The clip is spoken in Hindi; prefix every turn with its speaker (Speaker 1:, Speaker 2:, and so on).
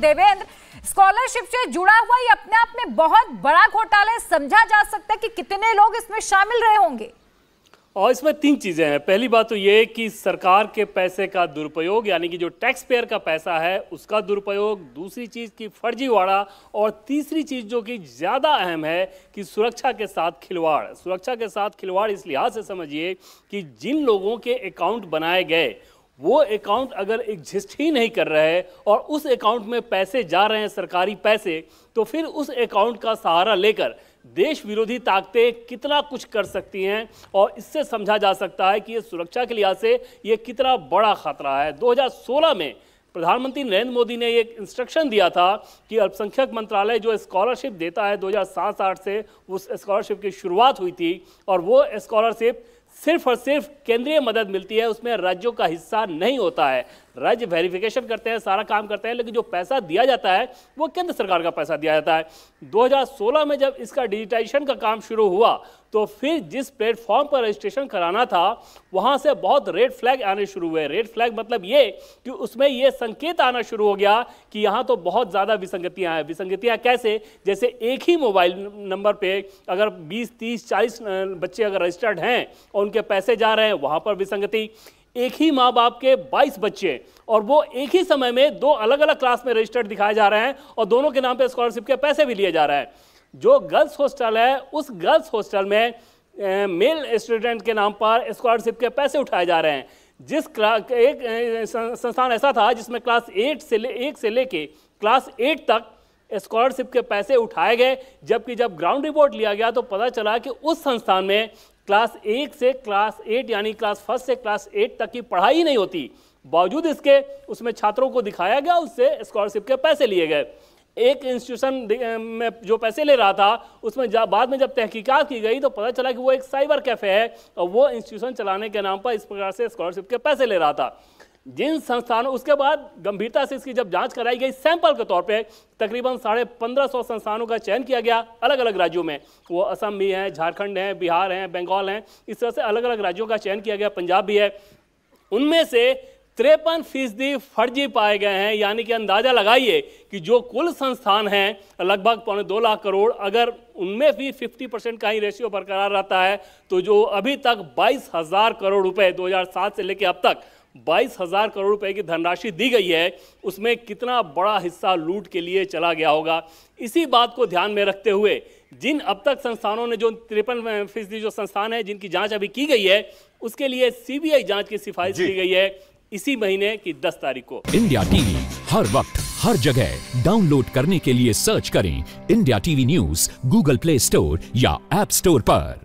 Speaker 1: देवेंद्र स्कॉलरशिप से जुड़ा हुआ ये अपने आप में बहुत बड़ा घोटाला है समझा जा सकता है कि कितने लोग इसमें शामिल रहे होंगे और इसमें तीन चीज़ें हैं पहली बात तो ये कि सरकार के पैसे का दुरुपयोग यानी कि जो टैक्स पेयर का पैसा है उसका दुरुपयोग दूसरी चीज़ की फर्जीवाड़ा और तीसरी चीज़ जो कि ज़्यादा अहम है कि सुरक्षा के साथ खिलवाड़ सुरक्षा के साथ खिलवाड़ इस लिहाज से समझिए कि जिन लोगों के अकाउंट बनाए गए वो अकाउंट अगर एग्जिस्ट ही नहीं कर रहा है और उस अकाउंट में पैसे जा रहे हैं सरकारी पैसे तो फिर उस अकाउंट का सहारा लेकर देश विरोधी ताकतें कितना कुछ कर सकती हैं और इससे समझा जा सकता है कि ये सुरक्षा के लिहाज से ये कितना बड़ा खतरा है 2016 में प्रधानमंत्री नरेंद्र मोदी ने एक इंस्ट्रक्शन दिया था कि अल्पसंख्यक मंत्रालय जो स्कॉलरशिप देता है दो 8 से उस स्कॉलरशिप की शुरुआत हुई थी और वो स्कॉलरशिप सिर्फ और सिर्फ केंद्रीय मदद मिलती है उसमें राज्यों का हिस्सा नहीं होता है राज्य वेरिफिकेशन करते हैं सारा काम करते हैं लेकिन जो पैसा दिया जाता है वो केंद्र सरकार का पैसा दिया जाता है 2016 में जब इसका डिजिटाइजेशन का काम शुरू हुआ तो फिर जिस प्लेटफॉर्म पर रजिस्ट्रेशन कराना था वहाँ से बहुत रेड फ्लैग आने शुरू हुए रेड फ्लैग मतलब ये कि उसमें ये संकेत आना शुरू हो गया कि यहाँ तो बहुत ज़्यादा विसंगतियाँ हैं विसंगतियाँ कैसे जैसे एक ही मोबाइल नंबर पे अगर 20, 30, 40 बच्चे अगर रजिस्टर्ड हैं और उनके पैसे जा रहे हैं वहाँ पर विसंगति एक ही माँ बाप के 22 बच्चे हैं और वो एक ही समय में दो अलग अलग क्लास में रजिस्टर्ड दिखाए जा रहे हैं और दोनों के नाम पे स्कॉलरशिप के पैसे भी लिए जा रहे हैं जो गर्ल्स हॉस्टल है उस गर्ल्स हॉस्टल में मेल स्टूडेंट के नाम पर स्कॉलरशिप के पैसे उठाए जा रहे हैं जिस एक संस्थान ऐसा था जिसमें क्लास एट से ले एक से लेके क्लास एट तक स्कॉलरशिप के पैसे उठाए गए जबकि जब ग्राउंड रिपोर्ट लिया गया तो पता चला कि उस संस्थान में क्लास एक से क्लास एट यानी क्लास फर्स्ट से क्लास एट तक की पढ़ाई नहीं होती बावजूद इसके उसमें छात्रों को दिखाया गया उससे स्कॉलरशिप के पैसे लिए गए एक इंस्टीट्यूशन में जो पैसे ले रहा था उसमें जब बाद में जब तहकीकात की गई तो पता चला कि वो एक साइबर कैफ़े है और वो इंस्टीट्यूशन चलाने के नाम पर इस प्रकार से स्कॉलरशिप के पैसे ले रहा था जिन संस्थानों उसके बाद गंभीरता से इसकी जब जांच कराई गई सैंपल के तौर पे तकरीबन साढ़े पंद्रह सौ संस्थानों का चयन किया गया अलग अलग राज्यों में वो असम भी हैं झारखंड हैं बिहार हैं बंगाल हैं इस तरह से अलग अलग राज्यों का चयन किया गया पंजाब भी है उनमें से तिरपन फीसदी फर्जी पाए गए हैं यानी कि अंदाज़ा लगाइए कि जो कुल संस्थान हैं लगभग पौने दो लाख करोड़ अगर उनमें भी 50 परसेंट का ही रेशियो बरकरार रहता है तो जो अभी तक बाईस हज़ार करोड़ रुपए 2007 से लेकर अब तक बाईस हजार करोड़ रुपए की धनराशि दी गई है उसमें कितना बड़ा हिस्सा लूट के लिए चला गया होगा इसी बात को ध्यान में रखते हुए जिन अब तक संस्थानों ने जो तिरपन फीसदी जो संस्थान है जिनकी जांच अभी की गई है उसके लिए सीबीआई जांच की सिफारिश की गई है इसी महीने की 10 तारीख को इंडिया टीवी हर वक्त हर जगह डाउनलोड करने के लिए सर्च करें India TV news Google Play Store या एप स्टोर पर